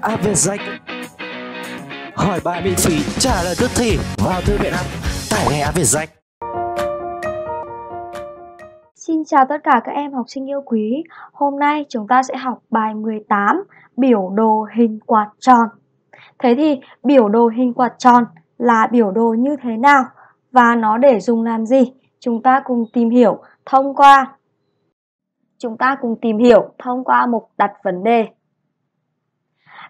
Áp à, về danh hỏi bài miễn phí trả lời tức thì vào thư viện app tải ngay Áp về danh Xin chào tất cả các em học sinh yêu quý Hôm nay chúng ta sẽ học bài 18 Biểu đồ hình quạt tròn Thế thì biểu đồ hình quạt tròn là biểu đồ như thế nào và nó để dùng làm gì? Chúng ta cùng tìm hiểu thông qua Chúng ta cùng tìm hiểu thông qua mục đặt vấn đề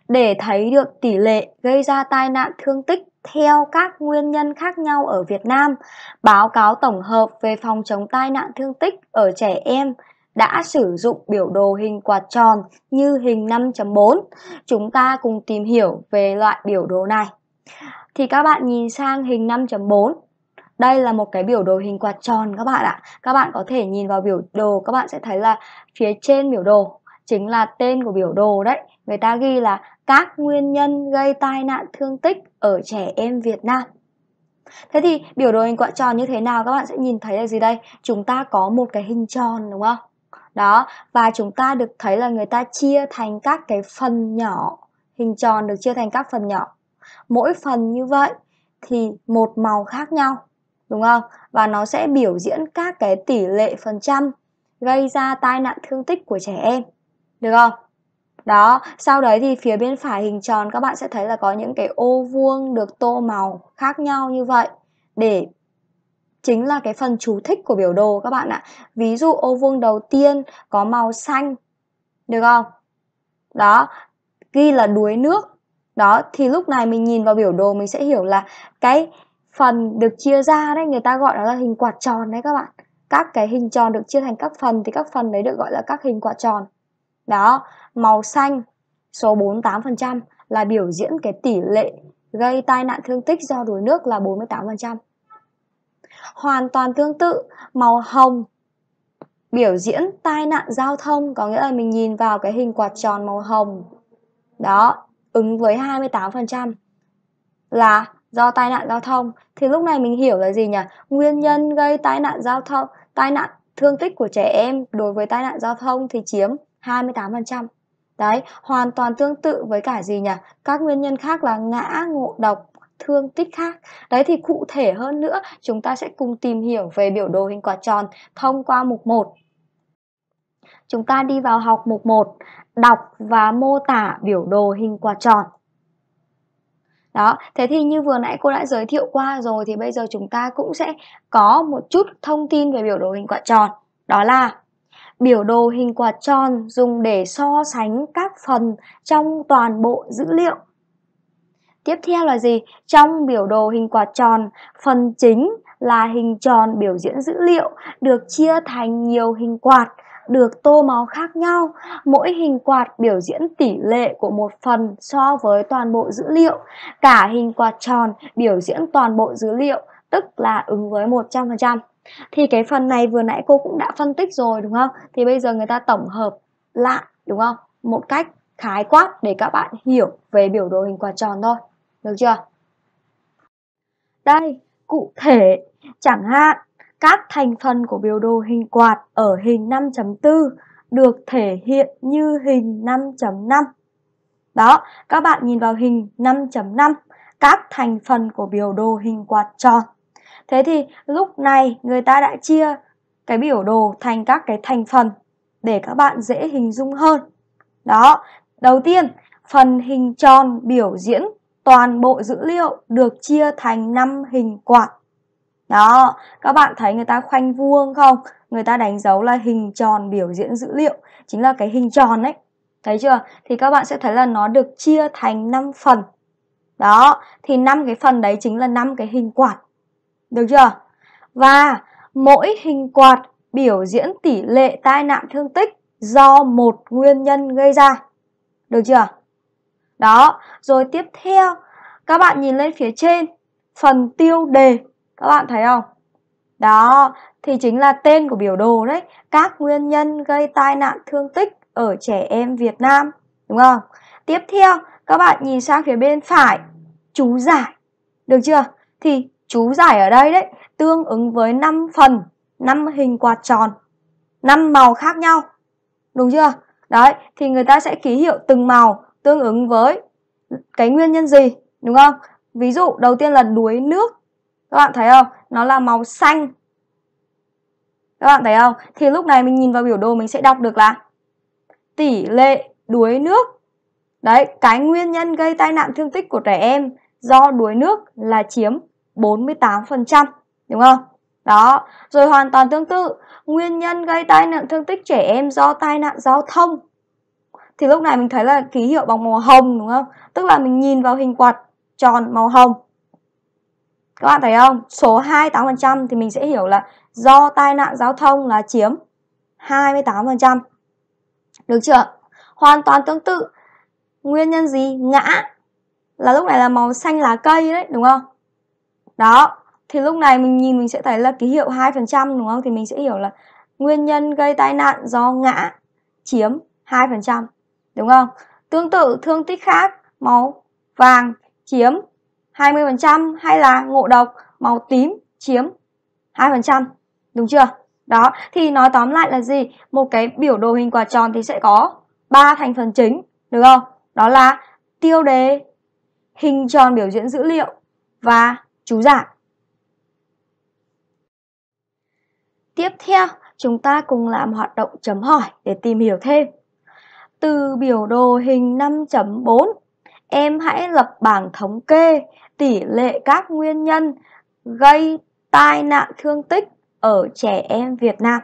để thấy được tỷ lệ gây ra tai nạn thương tích theo các nguyên nhân khác nhau ở Việt Nam, báo cáo tổng hợp về phòng chống tai nạn thương tích ở trẻ em đã sử dụng biểu đồ hình quạt tròn như hình 5.4. Chúng ta cùng tìm hiểu về loại biểu đồ này. Thì các bạn nhìn sang hình 5.4. Đây là một cái biểu đồ hình quạt tròn các bạn ạ. Các bạn có thể nhìn vào biểu đồ, các bạn sẽ thấy là phía trên biểu đồ chính là tên của biểu đồ đấy người ta ghi là các nguyên nhân gây tai nạn thương tích ở trẻ em Việt Nam. Thế thì biểu đồ hình quạt tròn như thế nào các bạn sẽ nhìn thấy là gì đây? Chúng ta có một cái hình tròn đúng không? Đó, và chúng ta được thấy là người ta chia thành các cái phần nhỏ, hình tròn được chia thành các phần nhỏ. Mỗi phần như vậy thì một màu khác nhau, đúng không? Và nó sẽ biểu diễn các cái tỷ lệ phần trăm gây ra tai nạn thương tích của trẻ em, được không? đó sau đấy thì phía bên phải hình tròn các bạn sẽ thấy là có những cái ô vuông được tô màu khác nhau như vậy để chính là cái phần chú thích của biểu đồ các bạn ạ ví dụ ô vuông đầu tiên có màu xanh được không đó ghi là đuối nước đó thì lúc này mình nhìn vào biểu đồ mình sẽ hiểu là cái phần được chia ra đấy người ta gọi đó là hình quạt tròn đấy các bạn các cái hình tròn được chia thành các phần thì các phần đấy được gọi là các hình quạt tròn đó Màu xanh số 48% là biểu diễn cái tỷ lệ gây tai nạn thương tích do đuối nước là 48%. Hoàn toàn tương tự, màu hồng biểu diễn tai nạn giao thông có nghĩa là mình nhìn vào cái hình quạt tròn màu hồng. Đó, ứng với 28% là do tai nạn giao thông thì lúc này mình hiểu là gì nhỉ? Nguyên nhân gây tai nạn giao thông, tai nạn thương tích của trẻ em đối với tai nạn giao thông thì chiếm 28%. Đấy, hoàn toàn tương tự với cả gì nhỉ? Các nguyên nhân khác là ngã, ngộ độc, thương tích khác. Đấy thì cụ thể hơn nữa, chúng ta sẽ cùng tìm hiểu về biểu đồ hình quả tròn thông qua mục 1. Chúng ta đi vào học mục 1, đọc và mô tả biểu đồ hình quả tròn. Đó, thế thì như vừa nãy cô đã giới thiệu qua rồi thì bây giờ chúng ta cũng sẽ có một chút thông tin về biểu đồ hình quả tròn. Đó là biểu đồ hình quạt tròn dùng để so sánh các phần trong toàn bộ dữ liệu. Tiếp theo là gì? Trong biểu đồ hình quạt tròn, phần chính là hình tròn biểu diễn dữ liệu được chia thành nhiều hình quạt được tô màu khác nhau. Mỗi hình quạt biểu diễn tỷ lệ của một phần so với toàn bộ dữ liệu. Cả hình quạt tròn biểu diễn toàn bộ dữ liệu, tức là ứng với 100% thì cái phần này vừa nãy cô cũng đã phân tích rồi đúng không thì bây giờ người ta tổng hợp lại đúng không một cách khái quát để các bạn hiểu về biểu đồ hình quả tròn thôi được chưa đây cụ thể chẳng hạn các thành phần của biểu đồ hình quạt ở hình 5.4 được thể hiện như hình 5.5 đó các bạn nhìn vào hình 5.5 các thành phần của biểu đồ hình quạt tròn Thế thì lúc này người ta đã chia cái biểu đồ thành các cái thành phần để các bạn dễ hình dung hơn. Đó, đầu tiên, phần hình tròn biểu diễn toàn bộ dữ liệu được chia thành 5 hình quạt. Đó, các bạn thấy người ta khoanh vuông không? Người ta đánh dấu là hình tròn biểu diễn dữ liệu, chính là cái hình tròn ấy. Thấy chưa? Thì các bạn sẽ thấy là nó được chia thành 5 phần. Đó, thì năm cái phần đấy chính là năm cái hình quạt. Được chưa? Và mỗi hình quạt biểu diễn tỷ lệ tai nạn thương tích do một nguyên nhân gây ra. Được chưa? Đó, rồi tiếp theo các bạn nhìn lên phía trên phần tiêu đề các bạn thấy không? Đó, thì chính là tên của biểu đồ đấy, các nguyên nhân gây tai nạn thương tích ở trẻ em Việt Nam, đúng không? Tiếp theo, các bạn nhìn sang phía bên phải, chú giải, được chưa? Thì chú giải ở đây đấy tương ứng với 5 phần, 5 hình quạt tròn, 5 màu khác nhau. Đúng chưa? Đấy, thì người ta sẽ ký hiệu từng màu tương ứng với cái nguyên nhân gì, đúng không? Ví dụ đầu tiên là đuối nước. Các bạn thấy không? Nó là màu xanh. Các bạn thấy không? Thì lúc này mình nhìn vào biểu đồ mình sẽ đọc được là tỷ lệ đuối nước. Đấy, cái nguyên nhân gây tai nạn thương tích của trẻ em do đuối nước là chiếm 48%, đúng không? Đó, rồi hoàn toàn tương tự, nguyên nhân gây tai nạn thương tích trẻ em do tai nạn giao thông. Thì lúc này mình thấy là ký hiệu bằng màu hồng đúng không? Tức là mình nhìn vào hình quạt tròn màu hồng. Các bạn thấy không? Số 28% thì mình sẽ hiểu là do tai nạn giao thông là chiếm 28%. Được chưa? Hoàn toàn tương tự. Nguyên nhân gì? Ngã. Là lúc này là màu xanh lá cây đấy, đúng không? đó thì lúc này mình nhìn mình sẽ thấy là ký hiệu 2% đúng không thì mình sẽ hiểu là nguyên nhân gây tai nạn do ngã chiếm 2% đúng không tương tự thương tích khác màu vàng chiếm 20% hay là ngộ độc màu tím chiếm 2% đúng chưa đó thì nói tóm lại là gì một cái biểu đồ hình quả tròn thì sẽ có ba thành phần chính được không đó là tiêu đề hình tròn biểu diễn dữ liệu và chú giải dạ. Tiếp theo, chúng ta cùng làm hoạt động chấm hỏi để tìm hiểu thêm. Từ biểu đồ hình 5.4, em hãy lập bảng thống kê tỷ lệ các nguyên nhân gây tai nạn thương tích ở trẻ em Việt Nam.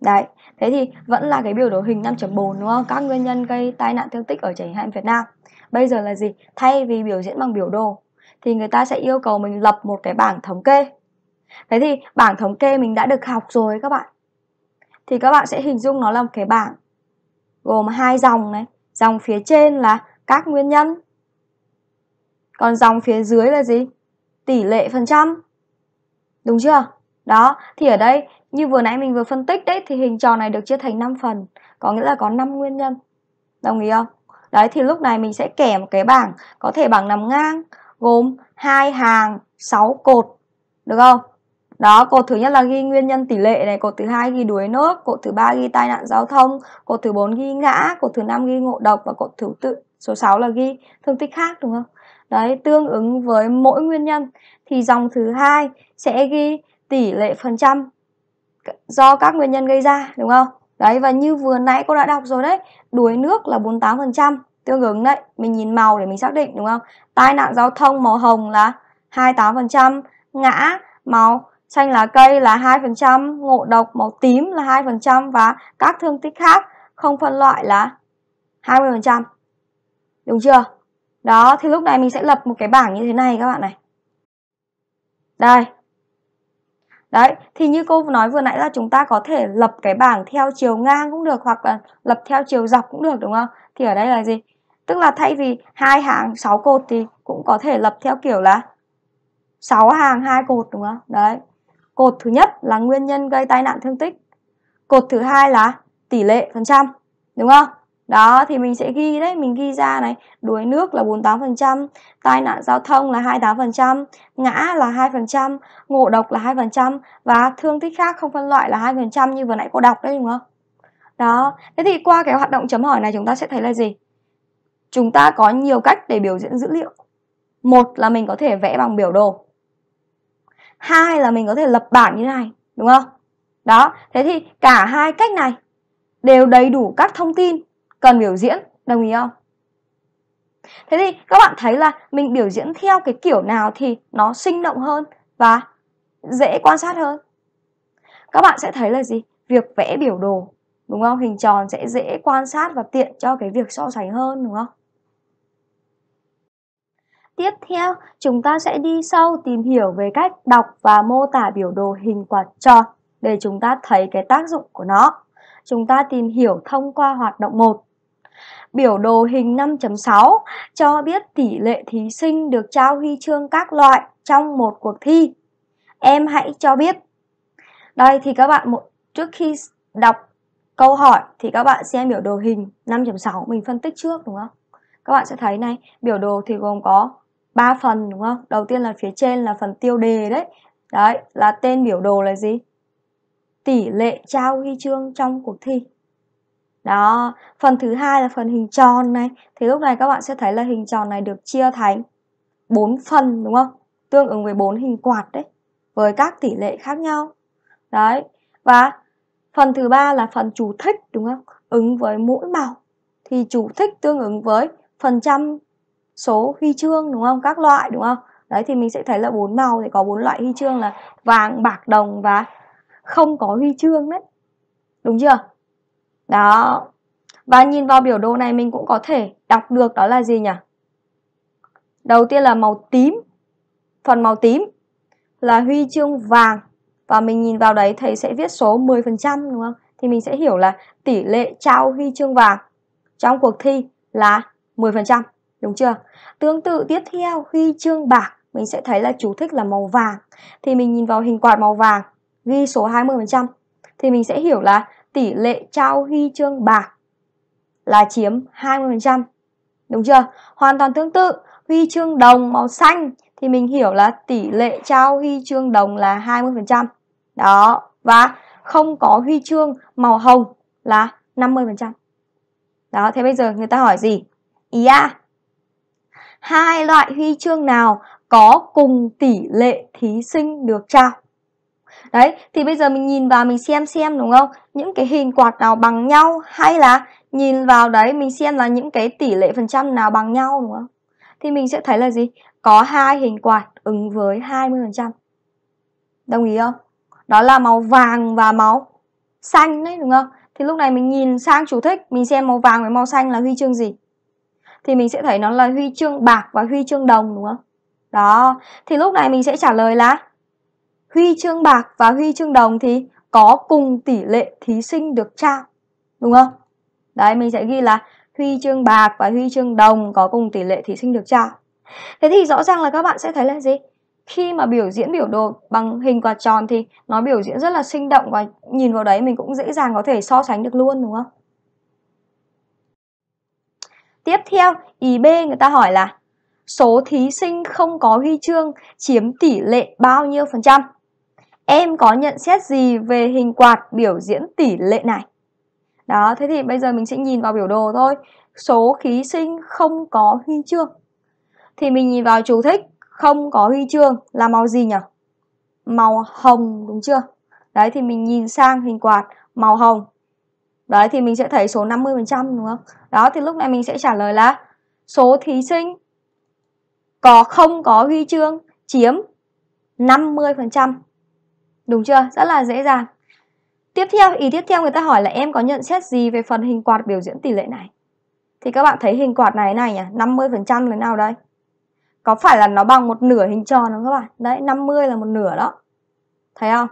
Đấy, thế thì vẫn là cái biểu đồ hình 5.4 đúng không? Các nguyên nhân gây tai nạn thương tích ở trẻ em Việt Nam. Bây giờ là gì? Thay vì biểu diễn bằng biểu đồ thì người ta sẽ yêu cầu mình lập một cái bảng thống kê thế thì bảng thống kê mình đã được học rồi các bạn thì các bạn sẽ hình dung nó là một cái bảng gồm hai dòng này dòng phía trên là các nguyên nhân còn dòng phía dưới là gì tỷ lệ phần trăm đúng chưa đó thì ở đây như vừa nãy mình vừa phân tích đấy thì hình tròn này được chia thành 5 phần có nghĩa là có 5 nguyên nhân đồng ý không đấy thì lúc này mình sẽ kẻ một cái bảng có thể bảng nằm ngang gồm hai hàng 6 cột được không đó cột thứ nhất là ghi nguyên nhân tỷ lệ này cột thứ hai ghi đuối nước cột thứ ba ghi tai nạn giao thông cột thứ bốn ghi ngã cột thứ năm ghi ngộ độc và cột thứ tự số 6 là ghi thương tích khác đúng không đấy tương ứng với mỗi nguyên nhân thì dòng thứ hai sẽ ghi tỷ lệ phần trăm do các nguyên nhân gây ra đúng không đấy và như vừa nãy cô đã đọc rồi đấy đuối nước là 48% tương ứng đấy mình nhìn màu để mình xác định đúng không tai nạn giao thông màu hồng là 28% ngã màu xanh lá cây là 2% ngộ độc màu tím là 2% và các thương tích khác không phân loại là 20% đúng chưa đó thì lúc này mình sẽ lập một cái bảng như thế này các bạn này đây Đấy, thì như cô nói vừa nãy là chúng ta có thể lập cái bảng theo chiều ngang cũng được hoặc là lập theo chiều dọc cũng được đúng không? Thì ở đây là gì? Tức là thay vì hai hàng 6 cột thì cũng có thể lập theo kiểu là 6 hàng hai cột đúng không? Đấy. Cột thứ nhất là nguyên nhân gây tai nạn thương tích. Cột thứ hai là tỷ lệ phần trăm, đúng không? Đó thì mình sẽ ghi đấy, mình ghi ra này, đuối nước là 48%, tai nạn giao thông là 28%, ngã là 2%, ngộ độc là 2% và thương tích khác không phân loại là 2% như vừa nãy cô đọc đấy đúng không? Đó, thế thì qua cái hoạt động chấm hỏi này chúng ta sẽ thấy là gì? chúng ta có nhiều cách để biểu diễn dữ liệu một là mình có thể vẽ bằng biểu đồ hai là mình có thể lập bảng như này đúng không đó thế thì cả hai cách này đều đầy đủ các thông tin cần biểu diễn đồng ý không thế thì các bạn thấy là mình biểu diễn theo cái kiểu nào thì nó sinh động hơn và dễ quan sát hơn các bạn sẽ thấy là gì việc vẽ biểu đồ đúng không hình tròn sẽ dễ quan sát và tiện cho cái việc so sánh hơn đúng không Tiếp theo, chúng ta sẽ đi sâu tìm hiểu về cách đọc và mô tả biểu đồ hình quạt tròn để chúng ta thấy cái tác dụng của nó. Chúng ta tìm hiểu thông qua hoạt động 1. Biểu đồ hình 5.6 cho biết tỷ lệ thí sinh được trao huy chương các loại trong một cuộc thi. Em hãy cho biết. Đây thì các bạn một trước khi đọc câu hỏi thì các bạn xem biểu đồ hình 5.6 mình phân tích trước đúng không? Các bạn sẽ thấy này, biểu đồ thì gồm có ba phần đúng không? Đầu tiên là phía trên là phần tiêu đề đấy. Đấy, là tên biểu đồ là gì? Tỷ lệ trao huy chương trong cuộc thi. Đó, phần thứ hai là phần hình tròn này. Thì lúc này các bạn sẽ thấy là hình tròn này được chia thành 4 phần đúng không? Tương ứng với 4 hình quạt đấy, với các tỷ lệ khác nhau. Đấy, và phần thứ ba là phần chủ thích đúng không? Ứng với mỗi màu. Thì chủ thích tương ứng với phần trăm số huy chương đúng không các loại đúng không đấy thì mình sẽ thấy là bốn màu thì có bốn loại huy chương là vàng bạc đồng và không có huy chương đấy đúng chưa đó và nhìn vào biểu đồ này mình cũng có thể đọc được đó là gì nhỉ đầu tiên là màu tím phần màu tím là huy chương vàng và mình nhìn vào đấy thầy sẽ viết số 10% đúng không? Thì mình sẽ hiểu là tỷ lệ trao huy chương vàng trong cuộc thi là 10% đúng chưa tương tự tiếp theo huy chương bạc mình sẽ thấy là chú thích là màu vàng thì mình nhìn vào hình quạt màu vàng ghi số 20% thì mình sẽ hiểu là tỷ lệ trao huy chương bạc là chiếm 20%. Đúng chưa? Hoàn toàn tương tự, huy chương đồng màu xanh thì mình hiểu là tỷ lệ trao huy chương đồng là 20%. Đó, và không có huy chương màu hồng là 50%. Đó, thế bây giờ người ta hỏi gì? Ý à, hai loại huy chương nào có cùng tỷ lệ thí sinh được trao. Đấy, thì bây giờ mình nhìn vào mình xem xem đúng không? Những cái hình quạt nào bằng nhau hay là nhìn vào đấy mình xem là những cái tỷ lệ phần trăm nào bằng nhau đúng không? Thì mình sẽ thấy là gì? Có hai hình quạt ứng với 20%. Đồng ý không? Đó là màu vàng và màu xanh đấy đúng không? Thì lúc này mình nhìn sang chủ thích, mình xem màu vàng với màu xanh là huy chương gì? thì mình sẽ thấy nó là huy chương bạc và huy chương đồng đúng không? Đó, thì lúc này mình sẽ trả lời là huy chương bạc và huy chương đồng thì có cùng tỷ lệ thí sinh được trao. Đúng không? Đấy, mình sẽ ghi là huy chương bạc và huy chương đồng có cùng tỷ lệ thí sinh được trao. Thế thì rõ ràng là các bạn sẽ thấy là gì? Khi mà biểu diễn biểu đồ bằng hình quạt tròn thì nó biểu diễn rất là sinh động và nhìn vào đấy mình cũng dễ dàng có thể so sánh được luôn đúng không? Tiếp theo, ý B người ta hỏi là số thí sinh không có huy chương chiếm tỷ lệ bao nhiêu phần trăm? Em có nhận xét gì về hình quạt biểu diễn tỷ lệ này? Đó, thế thì bây giờ mình sẽ nhìn vào biểu đồ thôi. Số thí sinh không có huy chương. Thì mình nhìn vào chủ thích không có huy chương là màu gì nhỉ? Màu hồng đúng chưa? Đấy thì mình nhìn sang hình quạt màu hồng Đấy thì mình sẽ thấy số 50% đúng không? Đó thì lúc này mình sẽ trả lời là số thí sinh có không có huy chương chiếm 50%. Đúng chưa? Rất là dễ dàng. Tiếp theo, ý tiếp theo người ta hỏi là em có nhận xét gì về phần hình quạt biểu diễn tỷ lệ này? Thì các bạn thấy hình quạt này này nhỉ? 50% là nào đây? Có phải là nó bằng một nửa hình tròn không các bạn? Đấy, 50 là một nửa đó. Thấy không?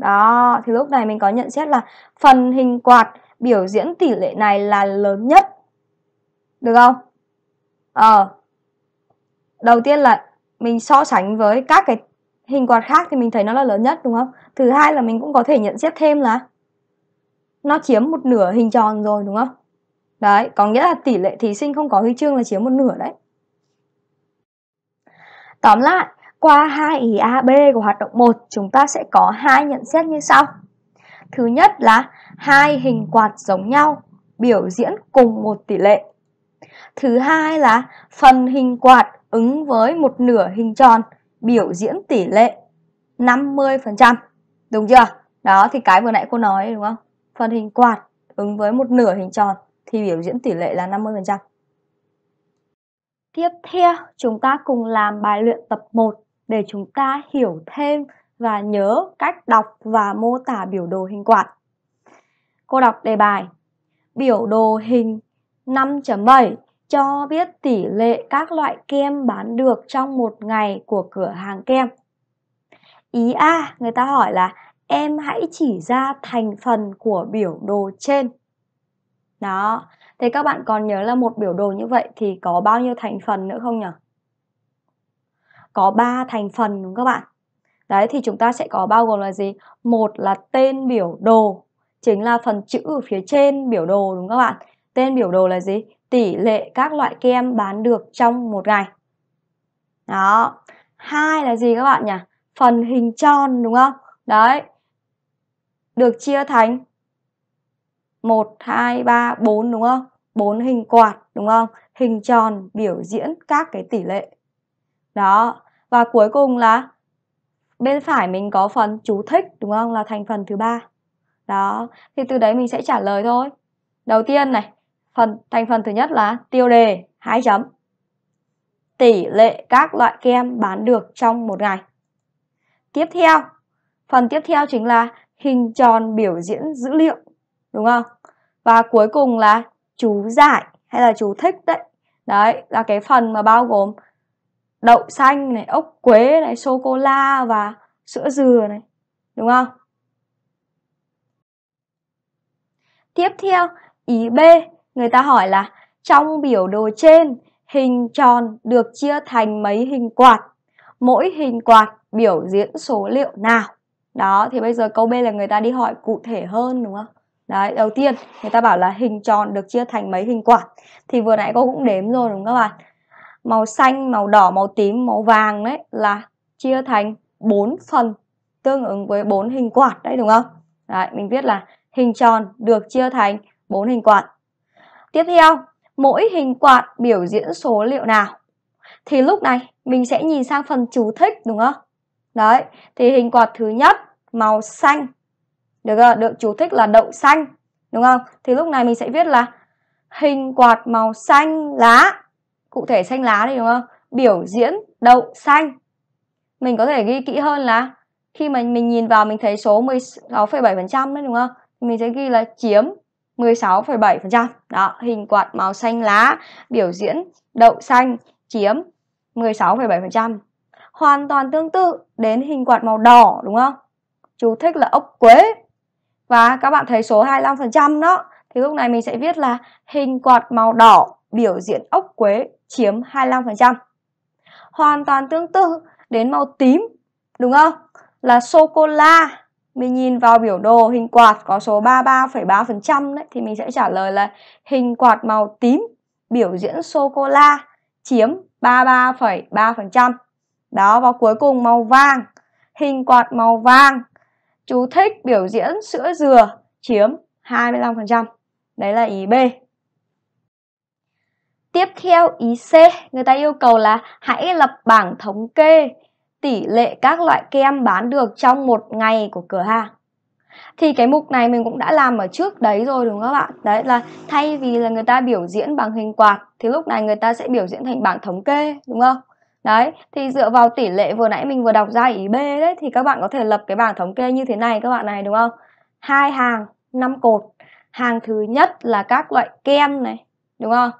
Đó, thì lúc này mình có nhận xét là phần hình quạt biểu diễn tỷ lệ này là lớn nhất. Được không? Ờ. Đầu tiên là mình so sánh với các cái hình quạt khác thì mình thấy nó là lớn nhất đúng không? Thứ hai là mình cũng có thể nhận xét thêm là nó chiếm một nửa hình tròn rồi đúng không? Đấy, có nghĩa là tỷ lệ thí sinh không có huy chương là chiếm một nửa đấy. Tóm lại, qua hai ý AB của hoạt động 1, chúng ta sẽ có hai nhận xét như sau. Thứ nhất là hai hình quạt giống nhau biểu diễn cùng một tỷ lệ. Thứ hai là phần hình quạt ứng với một nửa hình tròn biểu diễn tỷ lệ 50%. Đúng chưa? Đó thì cái vừa nãy cô nói đúng không? Phần hình quạt ứng với một nửa hình tròn thì biểu diễn tỷ lệ là 50%. Tiếp theo, chúng ta cùng làm bài luyện tập 1 để chúng ta hiểu thêm và nhớ cách đọc và mô tả biểu đồ hình quạt. Cô đọc đề bài Biểu đồ hình 5.7 cho biết tỷ lệ các loại kem bán được trong một ngày của cửa hàng kem. Ý A, người ta hỏi là em hãy chỉ ra thành phần của biểu đồ trên. Đó, thế các bạn còn nhớ là một biểu đồ như vậy thì có bao nhiêu thành phần nữa không nhỉ? có 3 thành phần đúng không các bạn? Đấy thì chúng ta sẽ có bao gồm là gì? Một là tên biểu đồ, chính là phần chữ ở phía trên biểu đồ đúng không các bạn? Tên biểu đồ là gì? Tỷ lệ các loại kem bán được trong một ngày. Đó. Hai là gì các bạn nhỉ? Phần hình tròn đúng không? Đấy. Được chia thành 1 2 3 4 đúng không? 4 hình quạt đúng không? Hình tròn biểu diễn các cái tỷ lệ đó, và cuối cùng là bên phải mình có phần chú thích đúng không là thành phần thứ ba Đó, thì từ đấy mình sẽ trả lời thôi. Đầu tiên này, phần thành phần thứ nhất là tiêu đề hai chấm. Tỷ lệ các loại kem bán được trong một ngày. Tiếp theo, phần tiếp theo chính là hình tròn biểu diễn dữ liệu, đúng không? Và cuối cùng là chú giải hay là chú thích đấy. Đấy là cái phần mà bao gồm đậu xanh này ốc quế này sô cô la và sữa dừa này đúng không tiếp theo ý b người ta hỏi là trong biểu đồ trên hình tròn được chia thành mấy hình quạt mỗi hình quạt biểu diễn số liệu nào đó thì bây giờ câu b là người ta đi hỏi cụ thể hơn đúng không Đấy, đầu tiên người ta bảo là hình tròn được chia thành mấy hình quạt Thì vừa nãy cô cũng đếm rồi đúng không các bạn màu xanh màu đỏ màu tím màu vàng đấy là chia thành 4 phần tương ứng với 4 hình quạt đấy đúng không đấy, mình viết là hình tròn được chia thành 4 hình quạt tiếp theo mỗi hình quạt biểu diễn số liệu nào thì lúc này mình sẽ nhìn sang phần chú thích đúng không đấy thì hình quạt thứ nhất màu xanh được không? được chú thích là đậu xanh đúng không thì lúc này mình sẽ viết là hình quạt màu xanh lá cụ thể xanh lá đây đúng không biểu diễn đậu xanh mình có thể ghi kỹ hơn là khi mà mình nhìn vào mình thấy số 16,7% đấy đúng không mình sẽ ghi là chiếm 16,7% đó hình quạt màu xanh lá biểu diễn đậu xanh chiếm 16,7% hoàn toàn tương tự đến hình quạt màu đỏ đúng không chú thích là ốc quế và các bạn thấy số 25% đó thì lúc này mình sẽ viết là hình quạt màu đỏ biểu diễn ốc quế chiếm 25%. Hoàn toàn tương tự đến màu tím, đúng không? Là sô cô la. Mình nhìn vào biểu đồ hình quạt có số 33,3% đấy thì mình sẽ trả lời là hình quạt màu tím biểu diễn sô cô la chiếm 33,3%. Đó và cuối cùng màu vàng, hình quạt màu vàng. Chú thích biểu diễn sữa dừa chiếm 25%. Đấy là ý B. Tiếp theo ý C, người ta yêu cầu là hãy lập bảng thống kê tỷ lệ các loại kem bán được trong một ngày của cửa hàng. Thì cái mục này mình cũng đã làm ở trước đấy rồi đúng không các bạn? Đấy là thay vì là người ta biểu diễn bằng hình quạt thì lúc này người ta sẽ biểu diễn thành bảng thống kê đúng không? Đấy, thì dựa vào tỷ lệ vừa nãy mình vừa đọc ra ý B đấy thì các bạn có thể lập cái bảng thống kê như thế này các bạn này đúng không? Hai hàng, năm cột. Hàng thứ nhất là các loại kem này, đúng không?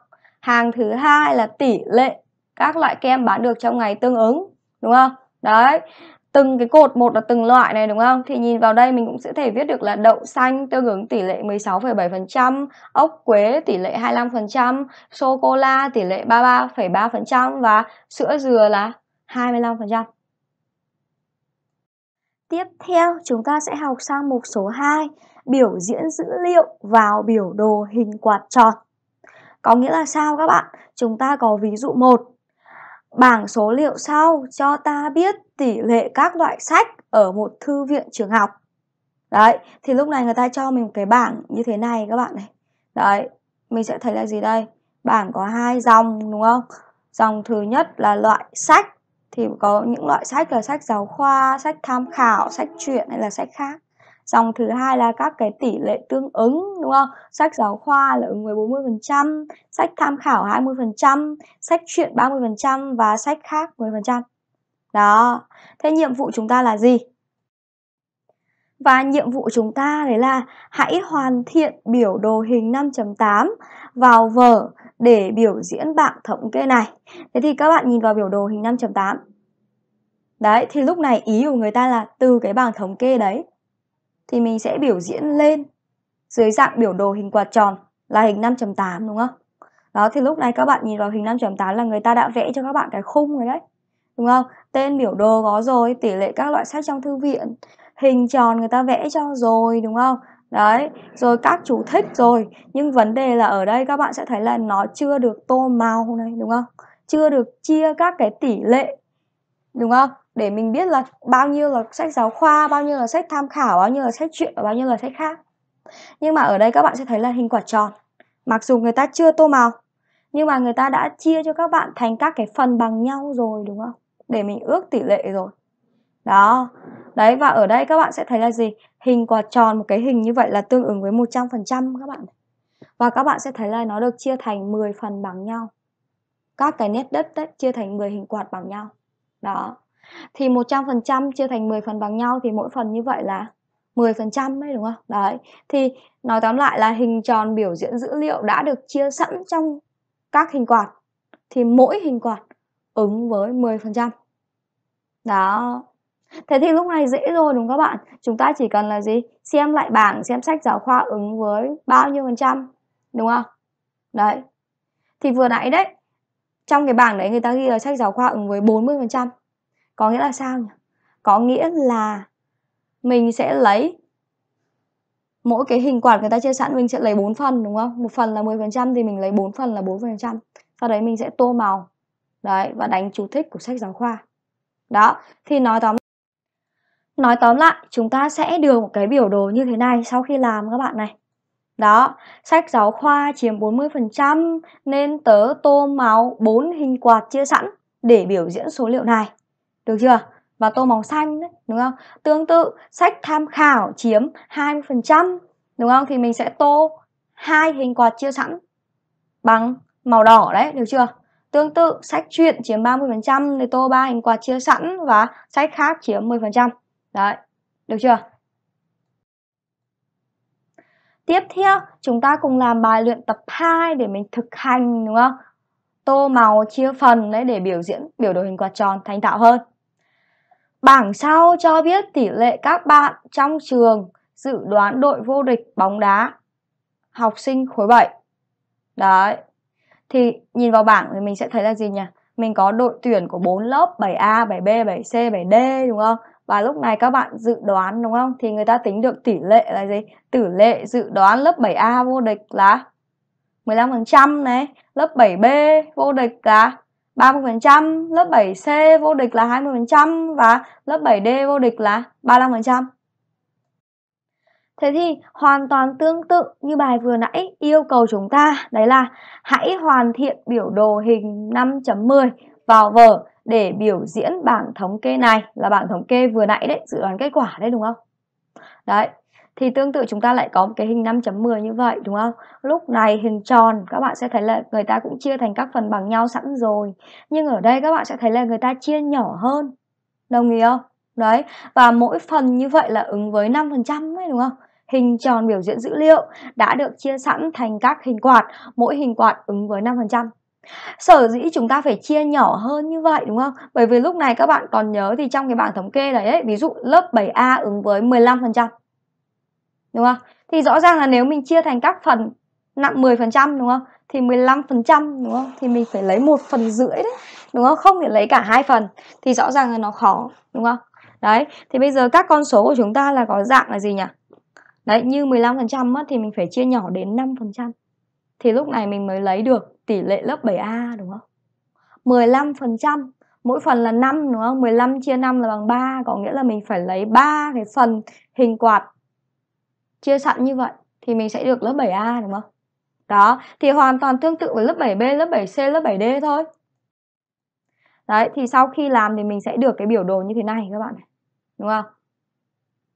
hàng thứ hai là tỷ lệ các loại kem bán được trong ngày tương ứng đúng không đấy từng cái cột một là từng loại này đúng không? Thì nhìn vào đây mình cũng sẽ thể viết được là đậu xanh tương ứng tỷ lệ 16,7%, ốc quế tỷ lệ 25%, sô cô la tỷ lệ 33,3% và sữa dừa là 25%. Tiếp theo chúng ta sẽ học sang mục số 2, biểu diễn dữ liệu vào biểu đồ hình quạt tròn. Có nghĩa là sao các bạn? Chúng ta có ví dụ 1. Bảng số liệu sau cho ta biết tỷ lệ các loại sách ở một thư viện trường học. Đấy, thì lúc này người ta cho mình cái bảng như thế này các bạn này. Đấy, mình sẽ thấy là gì đây? Bảng có hai dòng đúng không? Dòng thứ nhất là loại sách thì có những loại sách là sách giáo khoa, sách tham khảo, sách truyện hay là sách khác dòng thứ hai là các cái tỷ lệ tương ứng đúng không sách giáo khoa là ứng với 40% sách tham khảo 20% sách truyện 30% và sách khác 10% đó thế nhiệm vụ chúng ta là gì và nhiệm vụ chúng ta đấy là hãy hoàn thiện biểu đồ hình 5.8 vào vở để biểu diễn bảng thống kê này. Thế thì các bạn nhìn vào biểu đồ hình 5.8. Đấy, thì lúc này ý của người ta là từ cái bảng thống kê đấy thì mình sẽ biểu diễn lên dưới dạng biểu đồ hình quạt tròn là hình 5.8 đúng không? Đó thì lúc này các bạn nhìn vào hình 5.8 là người ta đã vẽ cho các bạn cái khung rồi đấy. Đúng không? Tên biểu đồ có rồi, tỷ lệ các loại sách trong thư viện, hình tròn người ta vẽ cho rồi đúng không? Đấy, rồi các chủ thích rồi Nhưng vấn đề là ở đây các bạn sẽ thấy là nó chưa được tô màu này đúng không? Chưa được chia các cái tỷ lệ Đúng không? để mình biết là bao nhiêu là sách giáo khoa bao nhiêu là sách tham khảo bao nhiêu là sách truyện và bao nhiêu là sách khác nhưng mà ở đây các bạn sẽ thấy là hình quả tròn mặc dù người ta chưa tô màu nhưng mà người ta đã chia cho các bạn thành các cái phần bằng nhau rồi đúng không để mình ước tỷ lệ rồi đó đấy và ở đây các bạn sẽ thấy là gì hình quả tròn một cái hình như vậy là tương ứng với 100% các bạn và các bạn sẽ thấy là nó được chia thành 10 phần bằng nhau các cái nét đất đấy, chia thành 10 hình quạt bằng nhau đó thì 100% chia thành 10 phần bằng nhau thì mỗi phần như vậy là 10% ấy đúng không? Đấy. Thì nói tóm lại là hình tròn biểu diễn dữ liệu đã được chia sẵn trong các hình quạt thì mỗi hình quạt ứng với 10%. Đó. Thế thì lúc này dễ rồi đúng không các bạn? Chúng ta chỉ cần là gì? Xem lại bảng, xem sách giáo khoa ứng với bao nhiêu phần trăm, đúng không? Đấy. Thì vừa nãy đấy, trong cái bảng đấy người ta ghi là sách giáo khoa ứng với 40% có nghĩa là sao nhỉ có nghĩa là mình sẽ lấy mỗi cái hình quạt người ta chia sẵn mình sẽ lấy 4 phần đúng không một phần là 10% thì mình lấy 4 phần là 4% sau đấy mình sẽ tô màu đấy và đánh chú thích của sách giáo khoa đó thì nói tóm nói tóm lại chúng ta sẽ đưa một cái biểu đồ như thế này sau khi làm các bạn này đó, sách giáo khoa chiếm 40% nên tớ tô màu 4 hình quạt chia sẵn để biểu diễn số liệu này được chưa và tô màu xanh đấy, đúng không tương tự sách tham khảo chiếm 20% đúng không thì mình sẽ tô hai hình quạt chia sẵn bằng màu đỏ đấy được chưa tương tự sách truyện chiếm 30% thì tô ba hình quạt chia sẵn và sách khác chiếm 10% đấy được chưa Tiếp theo, chúng ta cùng làm bài luyện tập 2 để mình thực hành đúng không? Tô màu chia phần đấy để biểu diễn biểu đồ hình quạt tròn thành tạo hơn. Bảng sau cho biết tỷ lệ các bạn trong trường dự đoán đội vô địch bóng đá học sinh khối 7. Đấy. Thì nhìn vào bảng thì mình sẽ thấy là gì nhỉ? Mình có đội tuyển của 4 lớp 7A, 7B, 7C, 7D đúng không? Và lúc này các bạn dự đoán đúng không? Thì người ta tính được tỷ lệ là gì? Tỷ lệ dự đoán lớp 7A vô địch là 15% này, lớp 7B vô địch là 30%, lớp 7C vô địch là 20% và lớp 7D vô địch là 35%. Thế thì hoàn toàn tương tự như bài vừa nãy yêu cầu chúng ta đấy là hãy hoàn thiện biểu đồ hình 5.10 vào vở để biểu diễn bảng thống kê này là bảng thống kê vừa nãy đấy, dự đoán kết quả đấy đúng không? Đấy, thì tương tự chúng ta lại có một cái hình 5.10 như vậy đúng không? Lúc này hình tròn các bạn sẽ thấy là người ta cũng chia thành các phần bằng nhau sẵn rồi. Nhưng ở đây các bạn sẽ thấy là người ta chia nhỏ hơn. Đồng ý không? Đấy, và mỗi phần như vậy là ứng với 5% ấy đúng không? Hình tròn biểu diễn dữ liệu đã được chia sẵn thành các hình quạt, mỗi hình quạt ứng với 5%. Sở dĩ chúng ta phải chia nhỏ hơn như vậy đúng không? Bởi vì lúc này các bạn còn nhớ thì trong cái bảng thống kê đấy ấy, ví dụ lớp 7A ứng với 15%, đúng không thì rõ ràng là nếu mình chia thành các phần nặng 10% đúng không thì 15% đúng không thì mình phải lấy một phần rưỡi đấy đúng không không thể lấy cả hai phần thì rõ ràng là nó khó đúng không đấy thì bây giờ các con số của chúng ta là có dạng là gì nhỉ đấy như 15% á, thì mình phải chia nhỏ đến 5% thì lúc này mình mới lấy được tỷ lệ lớp 7A đúng không 15% mỗi phần là 5 đúng không 15 chia 5 là bằng 3 có nghĩa là mình phải lấy ba cái phần hình quạt chia sẵn như vậy thì mình sẽ được lớp 7A đúng không? Đó, thì hoàn toàn tương tự với lớp 7B, lớp 7C, lớp 7D thôi. Đấy, thì sau khi làm thì mình sẽ được cái biểu đồ như thế này các bạn Đúng không?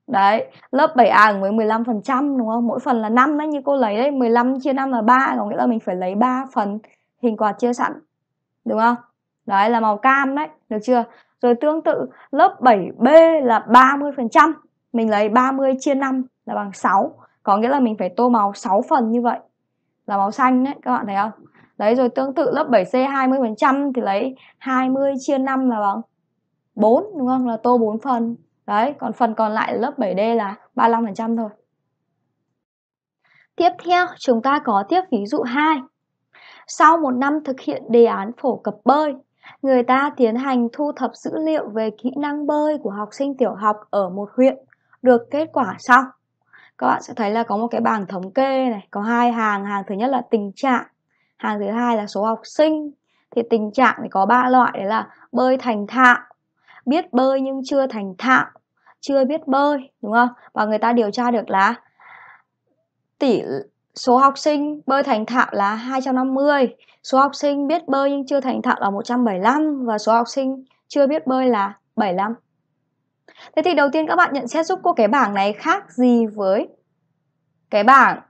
Đấy, lớp 7A với 15% đúng không? Mỗi phần là 5 đấy, như cô lấy đấy, 15 chia 5 là 3, có nghĩa là mình phải lấy 3 phần hình quạt chia sẵn. Đúng không? Đấy là màu cam đấy, được chưa? Rồi tương tự lớp 7B là 30%, mình lấy 30 chia 5 là bằng 6 có nghĩa là mình phải tô màu 6 phần như vậy là màu xanh đấy các bạn thấy không đấy rồi tương tự lớp 7C 20% thì lấy 20 chia 5 là bằng 4 đúng không là tô 4 phần đấy còn phần còn lại lớp 7D là 35% thôi tiếp theo chúng ta có tiếp ví dụ 2 sau một năm thực hiện đề án phổ cập bơi người ta tiến hành thu thập dữ liệu về kỹ năng bơi của học sinh tiểu học ở một huyện được kết quả sau các bạn sẽ thấy là có một cái bảng thống kê này có hai hàng hàng thứ nhất là tình trạng hàng thứ hai là số học sinh thì tình trạng thì có ba loại đấy là bơi thành thạo biết bơi nhưng chưa thành thạo chưa biết bơi đúng không và người ta điều tra được là tỷ số học sinh bơi thành thạo là 250 số học sinh biết bơi nhưng chưa thành thạo là 175 và số học sinh chưa biết bơi là 75 Thế thì đầu tiên các bạn nhận xét giúp cô cái bảng này khác gì với cái bảng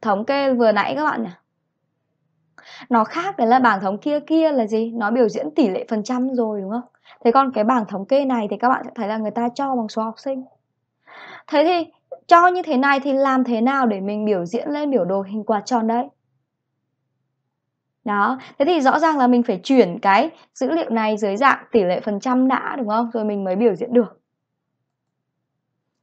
thống kê vừa nãy các bạn nhỉ? Nó khác đấy là bảng thống kia kia là gì? Nó biểu diễn tỷ lệ phần trăm rồi đúng không? Thế còn cái bảng thống kê này thì các bạn sẽ thấy là người ta cho bằng số học sinh. Thế thì cho như thế này thì làm thế nào để mình biểu diễn lên biểu đồ hình quạt tròn đấy? Đó, thế thì rõ ràng là mình phải chuyển cái dữ liệu này dưới dạng tỷ lệ phần trăm đã đúng không? Rồi mình mới biểu diễn được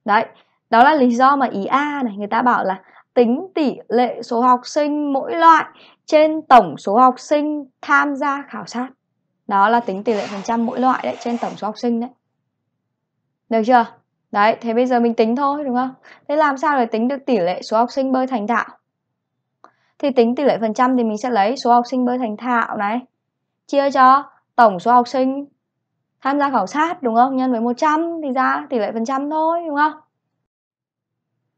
đấy đó là lý do mà ý a này người ta bảo là tính tỷ lệ số học sinh mỗi loại trên tổng số học sinh tham gia khảo sát đó là tính tỷ lệ phần trăm mỗi loại đấy trên tổng số học sinh đấy được chưa đấy thế bây giờ mình tính thôi đúng không thế làm sao để tính được tỷ lệ số học sinh bơi thành thạo thì tính tỷ lệ phần trăm thì mình sẽ lấy số học sinh bơi thành thạo này chia cho tổng số học sinh tham gia khảo sát đúng không nhân với 100 thì ra tỷ lệ phần trăm thôi đúng không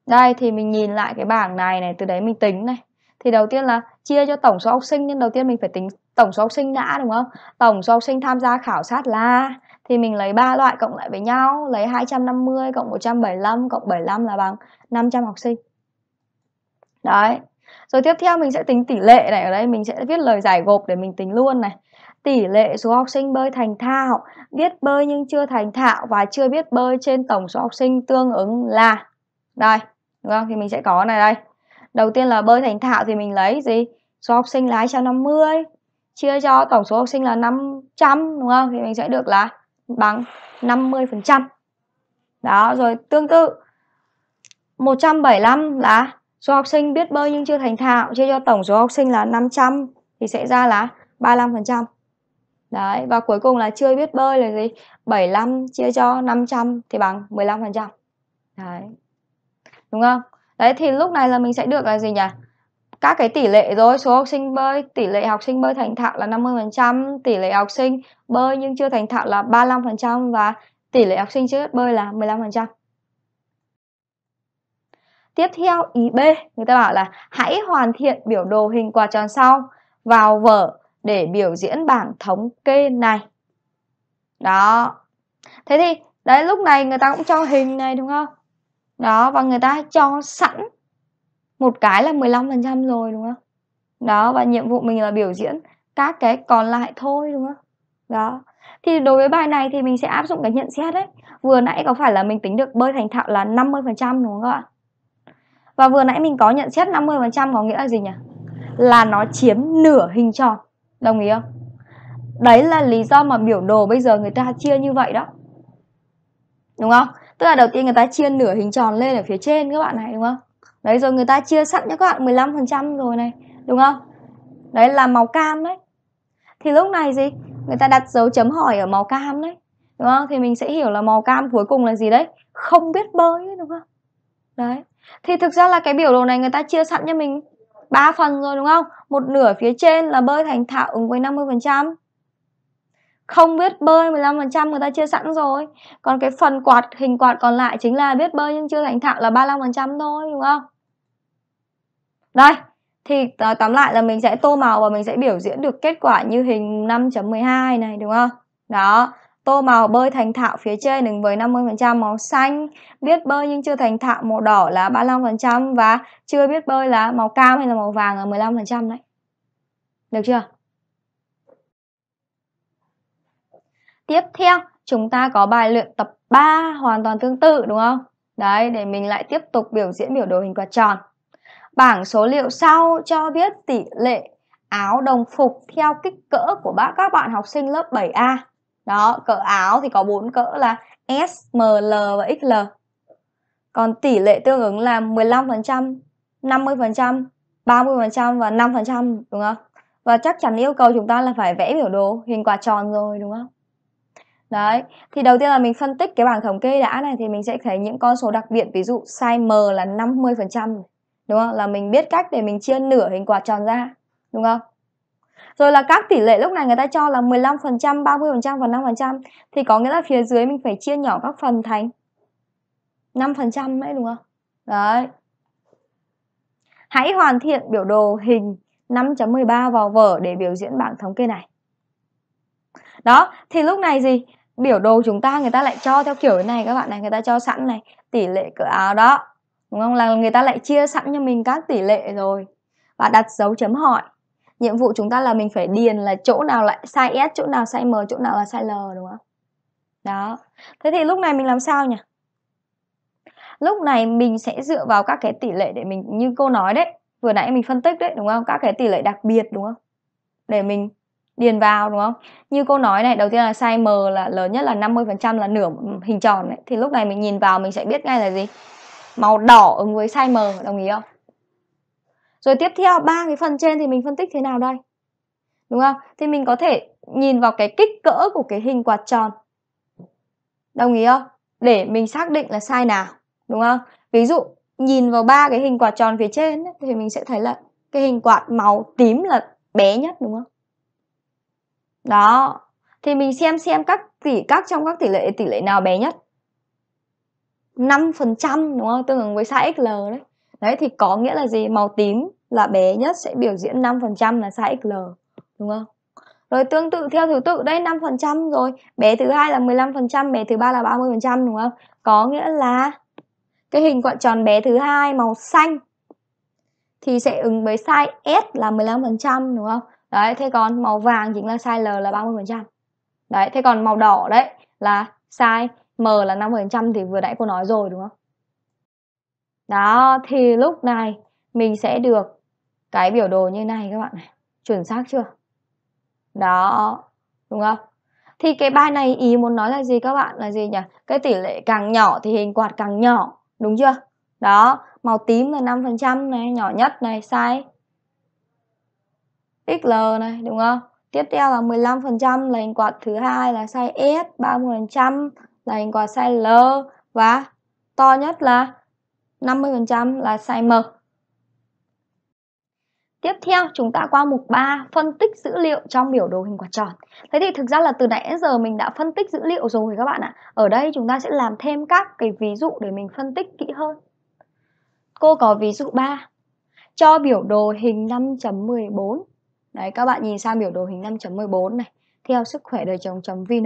đây thì mình nhìn lại cái bảng này này từ đấy mình tính này thì đầu tiên là chia cho tổng số học sinh nhưng đầu tiên mình phải tính tổng số học sinh đã đúng không tổng số học sinh tham gia khảo sát là thì mình lấy ba loại cộng lại với nhau lấy 250 cộng 175 cộng 75 là bằng 500 học sinh đấy rồi tiếp theo mình sẽ tính tỷ lệ này ở đây mình sẽ viết lời giải gộp để mình tính luôn này Tỷ lệ số học sinh bơi thành thạo, biết bơi nhưng chưa thành thạo và chưa biết bơi trên tổng số học sinh tương ứng là Đây, đúng không? Thì mình sẽ có này đây Đầu tiên là bơi thành thạo thì mình lấy gì? Số học sinh lái là 250 chia cho tổng số học sinh là 500 đúng không? Thì mình sẽ được là bằng 50%. Đó, rồi tương tự 175 là số học sinh biết bơi nhưng chưa thành thạo chia cho tổng số học sinh là 500 thì sẽ ra là 35%. Đấy, và cuối cùng là chưa biết bơi là gì? 75 chia cho 500 thì bằng 15%. Đấy. Đúng không? Đấy thì lúc này là mình sẽ được là gì nhỉ? Các cái tỷ lệ rồi, số học sinh bơi, tỷ lệ học sinh bơi thành thạo là 50%, tỷ lệ học sinh bơi nhưng chưa thành thạo là 35% và tỷ lệ học sinh chưa biết bơi là 15%. Tiếp theo ý B, người ta bảo là hãy hoàn thiện biểu đồ hình quả tròn sau vào vở để biểu diễn bảng thống kê này. Đó. Thế thì đấy lúc này người ta cũng cho hình này đúng không? Đó và người ta cho sẵn một cái là 15% rồi đúng không? Đó và nhiệm vụ mình là biểu diễn các cái còn lại thôi đúng không? Đó. Thì đối với bài này thì mình sẽ áp dụng cái nhận xét đấy. Vừa nãy có phải là mình tính được bơi thành thạo là 50% đúng không các bạn? Và vừa nãy mình có nhận xét 50% có nghĩa là gì nhỉ? Là nó chiếm nửa hình tròn. Đồng ý không? Đấy là lý do mà biểu đồ bây giờ người ta chia như vậy đó. Đúng không? Tức là đầu tiên người ta chia nửa hình tròn lên ở phía trên các bạn này đúng không? Đấy rồi người ta chia sẵn cho các bạn 15% rồi này, đúng không? Đấy là màu cam đấy. Thì lúc này gì? Người ta đặt dấu chấm hỏi ở màu cam đấy. Đúng không? Thì mình sẽ hiểu là màu cam cuối cùng là gì đấy? Không biết bơi đúng không? Đấy. Thì thực ra là cái biểu đồ này người ta chia sẵn cho mình 3 phần rồi đúng không? Một nửa phía trên là bơi thành thạo ứng với 50%. Không biết bơi 15% người ta chưa sẵn rồi. Còn cái phần quạt hình quạt còn lại chính là biết bơi nhưng chưa thành thạo là 35% thôi đúng không? Đây, thì ờ, tóm lại là mình sẽ tô màu và mình sẽ biểu diễn được kết quả như hình 5.12 này đúng không? Đó, Tô màu bơi thành thạo phía trên đứng với 50%, màu xanh biết bơi nhưng chưa thành thạo, màu đỏ là 35% và chưa biết bơi là màu cam hay là màu vàng là 15% đấy. Được chưa? Tiếp theo, chúng ta có bài luyện tập 3 hoàn toàn tương tự đúng không? Đấy, để mình lại tiếp tục biểu diễn biểu đồ hình quạt tròn. Bảng số liệu sau cho biết tỷ lệ áo đồng phục theo kích cỡ của các bạn học sinh lớp 7A đó cỡ áo thì có bốn cỡ là S, M, L và XL còn tỷ lệ tương ứng là 15%, 50%, 30% và 5% đúng không? Và chắc chắn yêu cầu chúng ta là phải vẽ biểu đồ hình quả tròn rồi đúng không? Đấy, thì đầu tiên là mình phân tích cái bảng thống kê đã này thì mình sẽ thấy những con số đặc biệt ví dụ size M là 50% đúng không? Là mình biết cách để mình chia nửa hình quả tròn ra đúng không? rồi là các tỷ lệ lúc này người ta cho là 15% 30% và 5% thì có nghĩa là phía dưới mình phải chia nhỏ các phần thành 5% đấy đúng không đấy hãy hoàn thiện biểu đồ hình 5.13 vào vở để biểu diễn bảng thống kê này đó thì lúc này gì biểu đồ chúng ta người ta lại cho theo kiểu này các bạn này người ta cho sẵn này tỷ lệ cỡ áo đó đúng không là người ta lại chia sẵn cho mình các tỷ lệ rồi và đặt dấu chấm hỏi nhiệm vụ chúng ta là mình phải điền là chỗ nào lại sai S, chỗ nào sai M, chỗ nào là sai L đúng không? Đó. Thế thì lúc này mình làm sao nhỉ? Lúc này mình sẽ dựa vào các cái tỷ lệ để mình như cô nói đấy, vừa nãy mình phân tích đấy đúng không? Các cái tỷ lệ đặc biệt đúng không? Để mình điền vào đúng không? Như cô nói này, đầu tiên là size M là lớn nhất là 50% là nửa hình tròn đấy. Thì lúc này mình nhìn vào mình sẽ biết ngay là gì? Màu đỏ ứng với size M, đồng ý không? Rồi tiếp theo ba cái phần trên thì mình phân tích thế nào đây? Đúng không? Thì mình có thể nhìn vào cái kích cỡ của cái hình quạt tròn. Đồng ý không? Để mình xác định là sai nào, đúng không? Ví dụ nhìn vào ba cái hình quạt tròn phía trên thì mình sẽ thấy là cái hình quạt màu tím là bé nhất đúng không? Đó. Thì mình xem xem các tỷ các trong các tỷ lệ tỷ lệ nào bé nhất. 5% đúng không? Tương ứng với size XL đấy. Đấy thì có nghĩa là gì? Màu tím là bé nhất sẽ biểu diễn 5% là sai XL đúng không? Rồi tương tự theo thứ tự đây 5% rồi, bé thứ hai là 15%, bé thứ ba là 30% đúng không? Có nghĩa là cái hình cuộn tròn bé thứ hai màu xanh thì sẽ ứng với size S là 15% đúng không? Đấy, thế còn màu vàng chính là size L là 30%. Đấy, thế còn màu đỏ đấy là size M là 5% thì vừa nãy cô nói rồi đúng không? Đó, thì lúc này mình sẽ được cái biểu đồ như này các bạn này chuẩn xác chưa đó đúng không thì cái bài này ý muốn nói là gì các bạn là gì nhỉ cái tỷ lệ càng nhỏ thì hình quạt càng nhỏ đúng chưa đó màu tím là 5% này nhỏ nhất này sai XL này đúng không tiếp theo là 15% là hình quạt thứ hai là size S 30% là hình quạt size L và to nhất là 50% là size M Tiếp theo chúng ta qua mục 3 phân tích dữ liệu trong biểu đồ hình quả tròn. Thế thì thực ra là từ nãy giờ mình đã phân tích dữ liệu rồi các bạn ạ. Ở đây chúng ta sẽ làm thêm các cái ví dụ để mình phân tích kỹ hơn. Cô có ví dụ 3 cho biểu đồ hình 5.14. Đấy các bạn nhìn sang biểu đồ hình 5.14 này, theo sức khỏe đời chồng.vn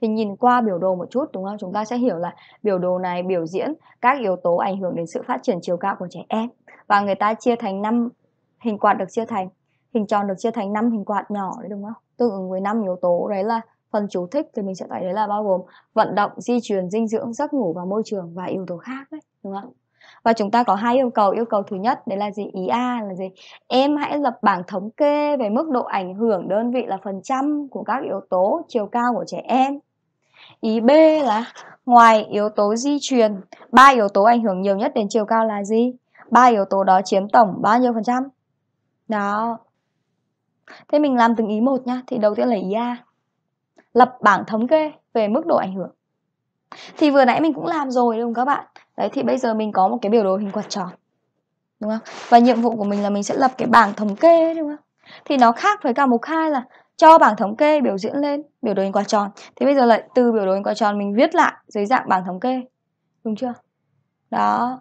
thì nhìn qua biểu đồ một chút đúng không? Chúng ta sẽ hiểu là biểu đồ này biểu diễn các yếu tố ảnh hưởng đến sự phát triển chiều cao của trẻ em và người ta chia thành 5 hình quạt được chia thành hình tròn được chia thành 5 hình quạt nhỏ đấy đúng không tương ứng với năm yếu tố đấy là phần chủ thích thì mình sẽ thấy đấy là bao gồm vận động di truyền dinh dưỡng giấc ngủ và môi trường và yếu tố khác đấy đúng không và chúng ta có hai yêu cầu yêu cầu thứ nhất đấy là gì ý a là gì em hãy lập bảng thống kê về mức độ ảnh hưởng đơn vị là phần trăm của các yếu tố chiều cao của trẻ em ý b là ngoài yếu tố di truyền ba yếu tố ảnh hưởng nhiều nhất đến chiều cao là gì ba yếu tố đó chiếm tổng bao nhiêu phần trăm đó. Thế mình làm từng ý một nhá, thì đầu tiên là ý A. Lập bảng thống kê về mức độ ảnh hưởng. Thì vừa nãy mình cũng làm rồi đúng không các bạn? Đấy thì bây giờ mình có một cái biểu đồ hình quạt tròn. Đúng không? Và nhiệm vụ của mình là mình sẽ lập cái bảng thống kê đúng không? Thì nó khác với cả mục 2 là cho bảng thống kê biểu diễn lên biểu đồ hình quạt tròn. Thế bây giờ lại từ biểu đồ hình quạt tròn mình viết lại dưới dạng bảng thống kê. Đúng chưa? Đó,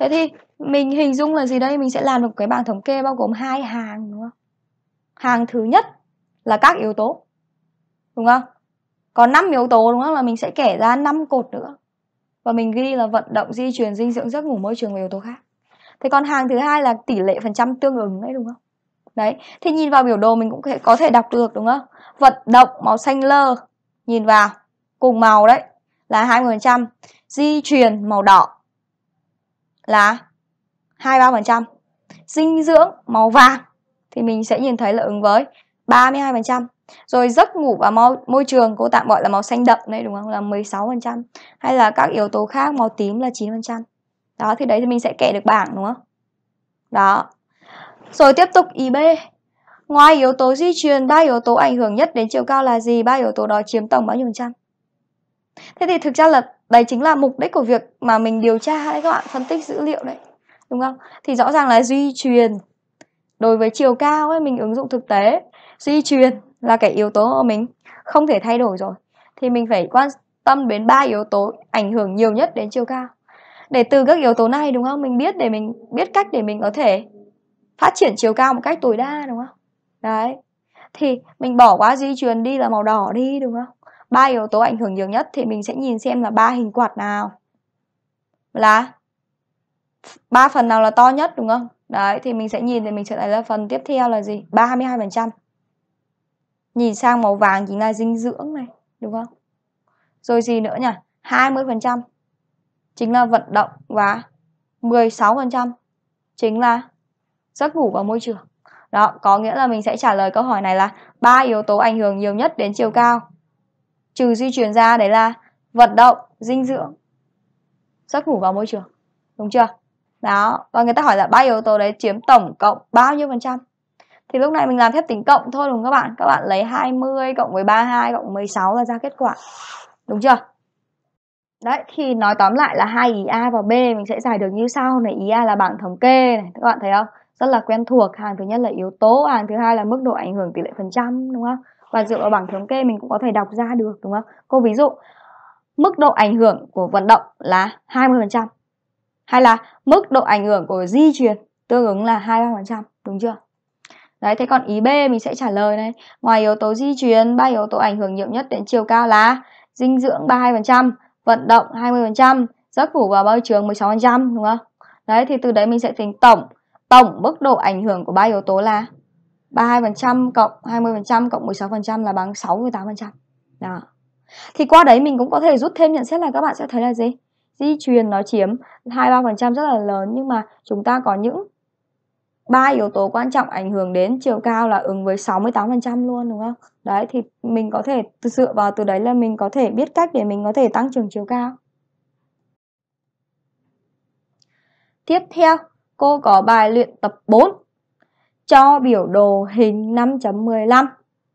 Thế thì mình hình dung là gì đây? Mình sẽ làm được cái bảng thống kê bao gồm hai hàng đúng không? Hàng thứ nhất là các yếu tố. Đúng không? còn 5 yếu tố đúng không? Là mình sẽ kể ra 5 cột nữa. Và mình ghi là vận động, di truyền, dinh dưỡng, giấc ngủ, môi trường và yếu tố khác. Thế còn hàng thứ hai là tỷ lệ phần trăm tương ứng đấy đúng không? Đấy, thì nhìn vào biểu đồ mình cũng có thể đọc được đúng không? Vận động màu xanh lơ nhìn vào cùng màu đấy là 20%, di truyền màu đỏ là 23%. Dinh dưỡng màu vàng thì mình sẽ nhìn thấy là ứng với 32%. Rồi giấc ngủ và môi, môi trường cô tạm gọi là màu xanh đậm đây đúng không là 16% hay là các yếu tố khác màu tím là 9%. Đó thì đấy thì mình sẽ kể được bảng đúng không? Đó. Rồi tiếp tục ý B. Ngoài yếu tố di truyền, ba yếu tố ảnh hưởng nhất đến chiều cao là gì? Ba yếu tố đó chiếm tổng bao nhiêu phần trăm? Thế thì thực ra là đấy chính là mục đích của việc mà mình điều tra đấy các bạn phân tích dữ liệu đấy đúng không thì rõ ràng là duy truyền đối với chiều cao ấy mình ứng dụng thực tế duy truyền là cái yếu tố mà mình không thể thay đổi rồi thì mình phải quan tâm đến ba yếu tố ảnh hưởng nhiều nhất đến chiều cao để từ các yếu tố này đúng không mình biết để mình biết cách để mình có thể phát triển chiều cao một cách tối đa đúng không đấy thì mình bỏ qua di truyền đi là màu đỏ đi đúng không ba yếu tố ảnh hưởng nhiều nhất thì mình sẽ nhìn xem là ba hình quạt nào là ba phần nào là to nhất đúng không đấy thì mình sẽ nhìn thì mình sẽ thấy là phần tiếp theo là gì 32 phần trăm nhìn sang màu vàng chính là dinh dưỡng này đúng không rồi gì nữa nhỉ 20 phần trăm chính là vận động và 16 phần trăm chính là giấc ngủ và môi trường đó có nghĩa là mình sẽ trả lời câu hỏi này là ba yếu tố ảnh hưởng nhiều nhất đến chiều cao trừ di chuyển ra đấy là vận động dinh dưỡng giấc ngủ vào môi trường đúng chưa đó và người ta hỏi là ba yếu tố đấy chiếm tổng cộng bao nhiêu phần trăm thì lúc này mình làm phép tính cộng thôi đúng không các bạn các bạn lấy 20 cộng với 32 cộng 16 là ra kết quả đúng chưa đấy thì nói tóm lại là hai ý a và b mình sẽ giải được như sau này ý a là bảng thống kê này các bạn thấy không rất là quen thuộc hàng thứ nhất là yếu tố hàng thứ hai là mức độ ảnh hưởng tỷ lệ phần trăm đúng không và dựa vào bảng thống kê mình cũng có thể đọc ra được đúng không? Cô ví dụ mức độ ảnh hưởng của vận động là 20% hay là mức độ ảnh hưởng của di truyền tương ứng là 23% đúng chưa? Đấy thế còn ý B mình sẽ trả lời này, ngoài yếu tố di truyền, ba yếu tố ảnh hưởng nhiều nhất đến chiều cao là dinh dưỡng 32%, vận động 20%, giấc ngủ và môi trường 16% đúng không? Đấy thì từ đấy mình sẽ tính tổng tổng mức độ ảnh hưởng của ba yếu tố là 32% cộng 20% cộng 16% là bằng 68%. Đó. Thì qua đấy mình cũng có thể rút thêm nhận xét là các bạn sẽ thấy là gì? Di truyền nó chiếm 2-3% rất là lớn nhưng mà chúng ta có những ba yếu tố quan trọng ảnh hưởng đến chiều cao là ứng với 68% luôn đúng không? Đấy thì mình có thể dựa vào từ đấy là mình có thể biết cách để mình có thể tăng trưởng chiều cao. Tiếp theo, cô có bài luyện tập 4 cho biểu đồ hình 5.15.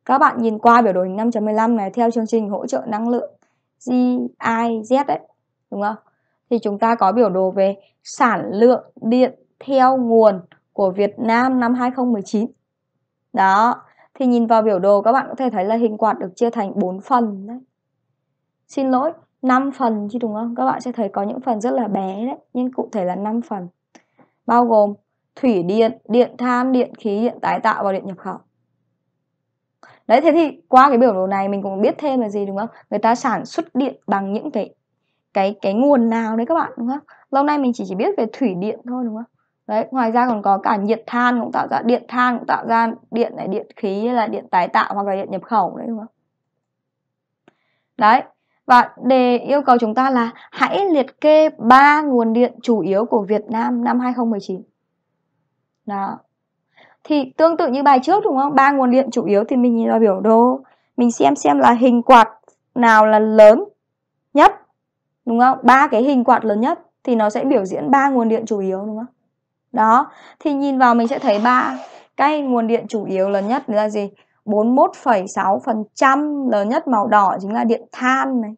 Các bạn nhìn qua biểu đồ hình 5.15 này theo chương trình hỗ trợ năng lượng GIZ đấy, đúng không? Thì chúng ta có biểu đồ về sản lượng điện theo nguồn của Việt Nam năm 2019. Đó, thì nhìn vào biểu đồ các bạn có thể thấy là hình quạt được chia thành 4 phần đấy. Xin lỗi, 5 phần chứ đúng không? Các bạn sẽ thấy có những phần rất là bé đấy, nhưng cụ thể là 5 phần. Bao gồm thủy điện, điện than, điện khí, điện tái tạo và điện nhập khẩu. Đấy thế thì qua cái biểu đồ này mình cũng biết thêm là gì đúng không? Người ta sản xuất điện bằng những cái cái cái nguồn nào đấy các bạn đúng không? Lâu nay mình chỉ chỉ biết về thủy điện thôi đúng không? Đấy, ngoài ra còn có cả nhiệt than cũng tạo ra điện than cũng tạo ra điện này, điện khí hay là điện tái tạo hoặc là điện nhập khẩu đấy đúng không? Đấy. Và đề yêu cầu chúng ta là hãy liệt kê ba nguồn điện chủ yếu của Việt Nam năm 2019. Đó. Thì tương tự như bài trước đúng không? Ba nguồn điện chủ yếu thì mình nhìn vào biểu đồ, mình xem xem là hình quạt nào là lớn nhất, đúng không? Ba cái hình quạt lớn nhất thì nó sẽ biểu diễn ba nguồn điện chủ yếu đúng không? Đó, thì nhìn vào mình sẽ thấy ba cái nguồn điện chủ yếu lớn nhất là gì? 41,6% lớn nhất màu đỏ chính là điện than này.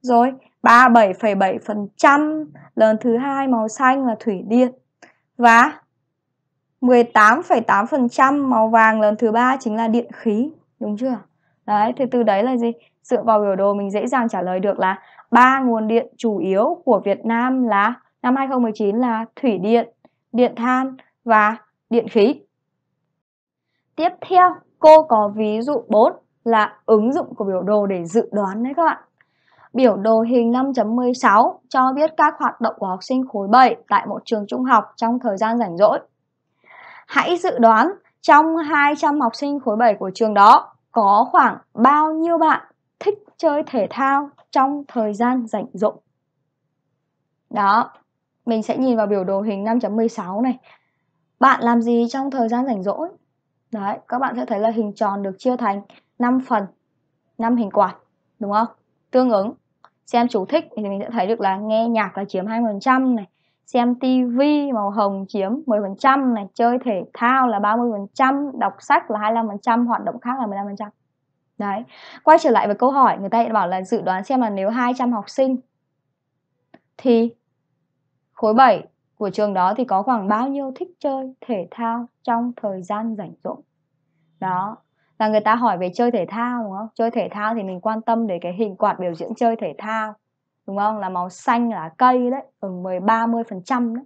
Rồi 37,7% lớn thứ hai màu xanh là thủy điện. Và 18,8% màu vàng lần thứ ba chính là điện khí, đúng chưa? Đấy, thì từ đấy là gì? Dựa vào biểu đồ mình dễ dàng trả lời được là ba nguồn điện chủ yếu của Việt Nam là năm 2019 là thủy điện, điện than và điện khí. Tiếp theo, cô có ví dụ 4 là ứng dụng của biểu đồ để dự đoán đấy các bạn. Biểu đồ hình 5.16 cho biết các hoạt động của học sinh khối 7 tại một trường trung học trong thời gian rảnh rỗi Hãy dự đoán trong 200 học sinh khối 7 của trường đó có khoảng bao nhiêu bạn thích chơi thể thao trong thời gian rảnh rỗi. Đó, mình sẽ nhìn vào biểu đồ hình 5.16 này. Bạn làm gì trong thời gian rảnh rỗi? Đấy, các bạn sẽ thấy là hình tròn được chia thành 5 phần, 5 hình quạt, đúng không? Tương ứng, xem chủ thích thì mình sẽ thấy được là nghe nhạc là chiếm 2% này, xem tivi màu hồng chiếm 10% này, chơi thể thao là 30%, đọc sách là 25%, hoạt động khác là 15%. Đấy. Quay trở lại với câu hỏi, người ta bảo là dự đoán xem là nếu 200 học sinh thì khối 7 của trường đó thì có khoảng bao nhiêu thích chơi thể thao trong thời gian rảnh rỗi. Đó, là người ta hỏi về chơi thể thao đúng không? Chơi thể thao thì mình quan tâm đến cái hình quạt biểu diễn chơi thể thao đúng không là màu xanh là cây đấy ở 10 30 phần trăm đấy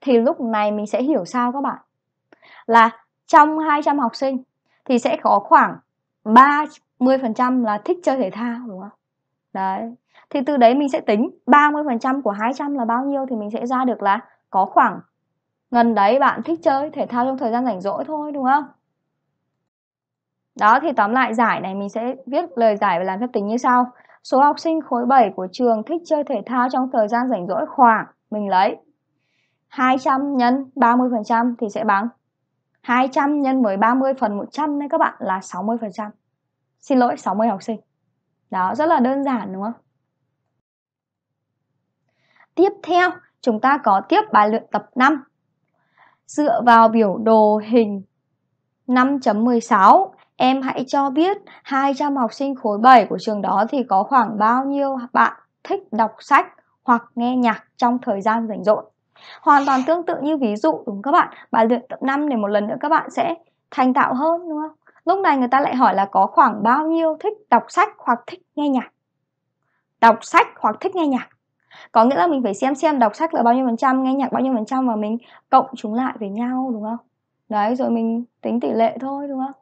thì lúc này mình sẽ hiểu sao các bạn là trong 200 học sinh thì sẽ có khoảng 30 phần trăm là thích chơi thể thao đúng không đấy thì từ đấy mình sẽ tính 30 phần trăm của 200 là bao nhiêu thì mình sẽ ra được là có khoảng gần đấy bạn thích chơi thể thao trong thời gian rảnh rỗi thôi đúng không đó thì tóm lại giải này mình sẽ viết lời giải và làm phép tính như sau Số học sinh khối 7 của trường thích chơi thể thao trong thời gian rảnh rỗi khoảng mình lấy 200 nhân 30% thì sẽ bằng 200 nhân với 30 phần 100 nên các bạn là 60%. Xin lỗi 60 học sinh. Đó rất là đơn giản đúng không? Tiếp theo, chúng ta có tiếp bài luyện tập 5. Dựa vào biểu đồ hình 5.16 em hãy cho biết 200 học sinh khối 7 của trường đó thì có khoảng bao nhiêu bạn thích đọc sách hoặc nghe nhạc trong thời gian rảnh rỗi. Hoàn toàn tương tự như ví dụ đúng các bạn, Bài luyện tập 5 này một lần nữa các bạn sẽ thành tạo hơn đúng không? Lúc này người ta lại hỏi là có khoảng bao nhiêu thích đọc sách hoặc thích nghe nhạc. Đọc sách hoặc thích nghe nhạc. Có nghĩa là mình phải xem xem đọc sách là bao nhiêu phần trăm, nghe nhạc bao nhiêu phần trăm và mình cộng chúng lại với nhau đúng không? Đấy rồi mình tính tỷ lệ thôi đúng không?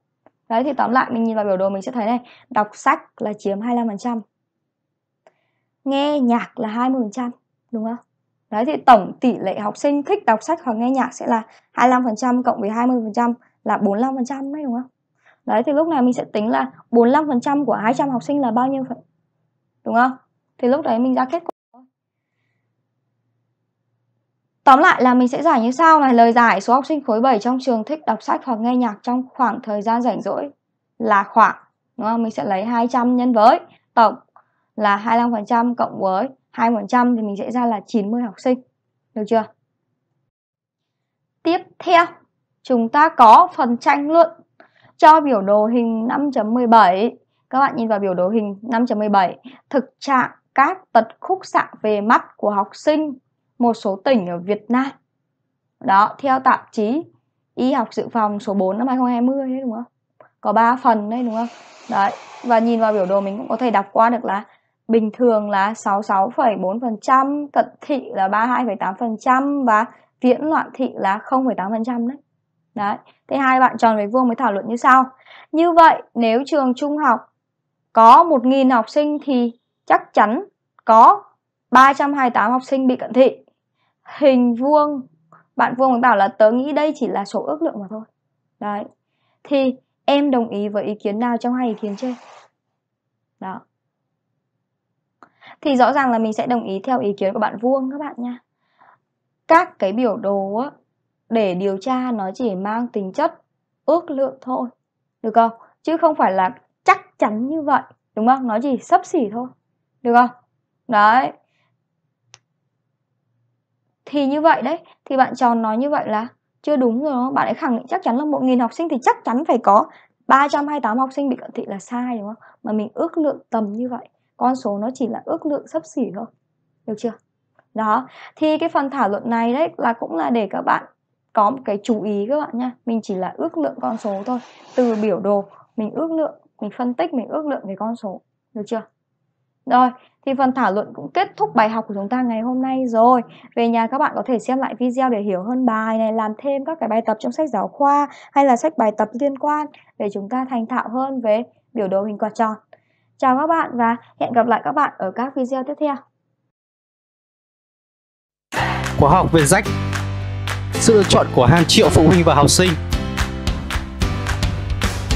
Đấy thì tóm lại mình nhìn vào biểu đồ mình sẽ thấy này, đọc sách là chiếm 25%. Nghe nhạc là 20%, đúng không? Đấy thì tổng tỷ lệ học sinh thích đọc sách hoặc nghe nhạc sẽ là 25% cộng với 20% là 45% đấy đúng không? Đấy thì lúc này mình sẽ tính là 45% của 200 học sinh là bao nhiêu phải? Đúng không? Thì lúc đấy mình ra kết quả Tóm lại là mình sẽ giải như sau này, lời giải số học sinh khối 7 trong trường thích đọc sách hoặc nghe nhạc trong khoảng thời gian rảnh rỗi là khoảng đúng không? Mình sẽ lấy 200 nhân với tổng là 25% cộng với 2% thì mình sẽ ra là 90 học sinh. Được chưa? Tiếp theo, chúng ta có phần tranh luận cho biểu đồ hình 5.17. Các bạn nhìn vào biểu đồ hình 5.17, thực trạng các tật khúc xạ về mắt của học sinh một số tỉnh ở Việt Nam. Đó, theo tạp chí Y học dự phòng số 4 năm 2020 đấy đúng không? Có 3 phần đấy đúng không? Đấy, và nhìn vào biểu đồ mình cũng có thể đọc qua được là bình thường là 66,4%, cận thị là 32,8% và viễn loạn thị là 0,8% đấy. Đấy, thế hai bạn tròn với vuông mới thảo luận như sau. Như vậy, nếu trường trung học có 1.000 học sinh thì chắc chắn có 328 học sinh bị cận thị hình vuông bạn vuông bằng bảo là tớ nghĩ đây chỉ là số ước lượng mà thôi đấy thì em đồng ý với ý kiến nào trong hai ý kiến trên đó thì rõ ràng là mình sẽ đồng ý theo ý kiến của bạn vuông các bạn nha các cái biểu đồ để điều tra nó chỉ mang tính chất ước lượng thôi được không chứ không phải là chắc chắn như vậy đúng không nó chỉ sấp xỉ thôi được không đấy thì như vậy đấy thì bạn tròn nói như vậy là chưa đúng rồi đó. bạn ấy khẳng định chắc chắn là 1.000 học sinh thì chắc chắn phải có 328 học sinh bị cận thị là sai đúng không mà mình ước lượng tầm như vậy con số nó chỉ là ước lượng sấp xỉ thôi được chưa đó thì cái phần thảo luận này đấy là cũng là để các bạn có một cái chú ý các bạn nha mình chỉ là ước lượng con số thôi từ biểu đồ mình ước lượng mình phân tích mình ước lượng về con số được chưa rồi, thì phần thảo luận cũng kết thúc bài học của chúng ta ngày hôm nay rồi. Về nhà các bạn có thể xem lại video để hiểu hơn bài này, làm thêm các cái bài tập trong sách giáo khoa hay là sách bài tập liên quan để chúng ta thành thạo hơn về biểu đồ hình quạt tròn. Chào các bạn và hẹn gặp lại các bạn ở các video tiếp theo. Khóa học về rách Sự lựa chọn của hàng triệu phụ huynh và học sinh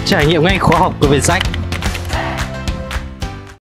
Trải nghiệm ngay khóa học của Việt Vietjet